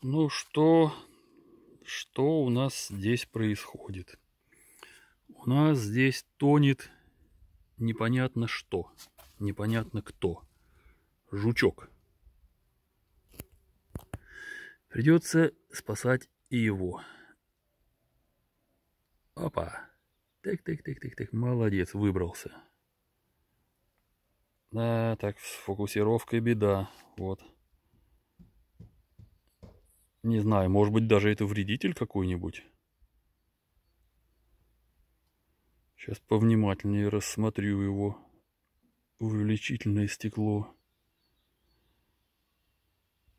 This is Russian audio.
Ну что, что у нас здесь происходит? У нас здесь тонет непонятно что, непонятно кто. Жучок. Придется спасать и его. Опа. Так, так, так, так, так. Молодец, выбрался. Да, так, с фокусировкой беда. Вот. Не знаю, может быть, даже это вредитель какой-нибудь. Сейчас повнимательнее рассмотрю его увеличительное стекло.